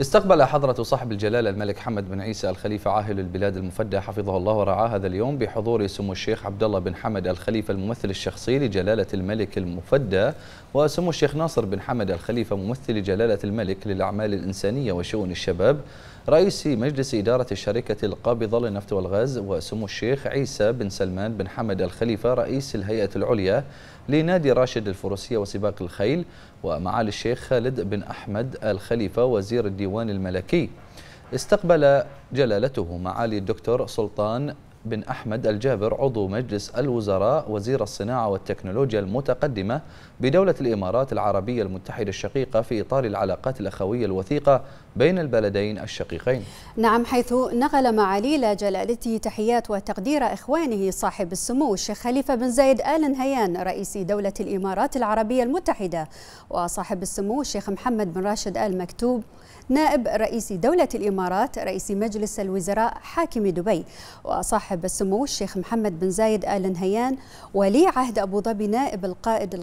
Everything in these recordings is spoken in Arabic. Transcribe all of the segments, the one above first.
استقبل حضرة صاحب الجلالة الملك حمد بن عيسى الخليفة عاهل البلاد المفدى حفظه الله ورعاه هذا اليوم بحضور سمو الشيخ عبد الله بن حمد الخليفة الممثل الشخصي لجلالة الملك المفدى وسمو الشيخ ناصر بن حمد الخليفة ممثل جلالة الملك للأعمال الإنسانية وشؤون الشباب رئيس مجلس إدارة الشركة القابضة للنفط والغاز وسمو الشيخ عيسى بن سلمان بن حمد الخليفة رئيس الهيئة العليا لنادي راشد الفروسية وسباق الخيل ومعالي الشيخ خالد بن أحمد الخليفة وزير الديوان الملكي استقبل جلالته معالي الدكتور سلطان بن أحمد الجابر عضو مجلس الوزراء وزير الصناعة والتكنولوجيا المتقدمة بدولة الإمارات العربية المتحدة الشقيقة في إطار العلاقات الأخوية الوثيقة بين البلدين الشقيقين نعم حيث نقل معالي جلالته تحيات وتقدير إخوانه صاحب السمو الشيخ خليفة بن زايد آل نهيان رئيس دولة الإمارات العربية المتحدة وصاحب السمو الشيخ محمد بن راشد آل مكتوب نائب رئيس دولة الإمارات رئيس مجلس الوزراء حاكم دبي وصاحب صاحب السمو الشيخ محمد بن زايد آل نهيان ولي عهد أبو ظبي نائب القائد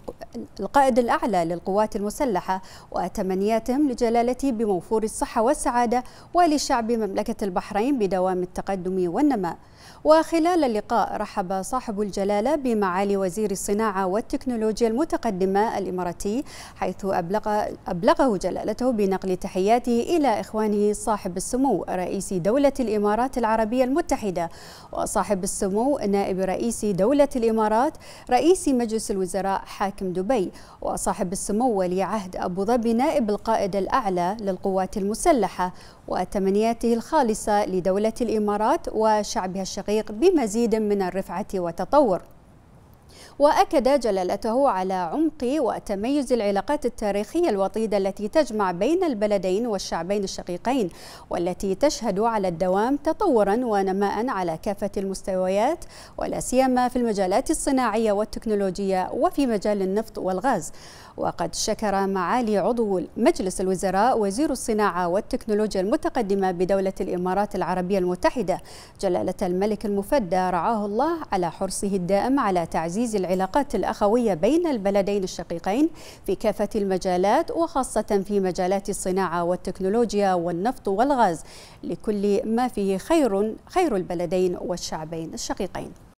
القائد الأعلى للقوات المسلحة وتمنياتهم لجلالته بموفور الصحة والسعادة ولشعب مملكة البحرين بدوام التقدم والنماء وخلال اللقاء رحب صاحب الجلالة بمعالي وزير الصناعة والتكنولوجيا المتقدمة الإماراتي حيث أبلغ أبلغه جلالته بنقل تحياته إلى إخوانه صاحب السمو رئيس دولة الإمارات العربية المتحدة وصاحب صاحب السمو نائب رئيس دولة الإمارات رئيس مجلس الوزراء حاكم دبي وصاحب السمو ولي عهد أبو ظبي نائب القائد الأعلى للقوات المسلحة وتمنياته الخالصة لدولة الإمارات وشعبها الشقيق بمزيد من الرفعة والتطور وأكد جلالته على عمق وتميز العلاقات التاريخية الوطيدة التي تجمع بين البلدين والشعبين الشقيقين والتي تشهد على الدوام تطورا ونماء على كافة المستويات ولا سيما في المجالات الصناعية والتكنولوجية وفي مجال النفط والغاز وقد شكر معالي عضو مجلس الوزراء وزير الصناعة والتكنولوجيا المتقدمة بدولة الإمارات العربية المتحدة جلالة الملك المفدى رعاه الله على حرصه الدائم على تعزيز تعزيز العلاقات الأخوية بين البلدين الشقيقين في كافة المجالات وخاصة في مجالات الصناعة والتكنولوجيا والنفط والغاز لكل ما فيه خير خير البلدين والشعبين الشقيقين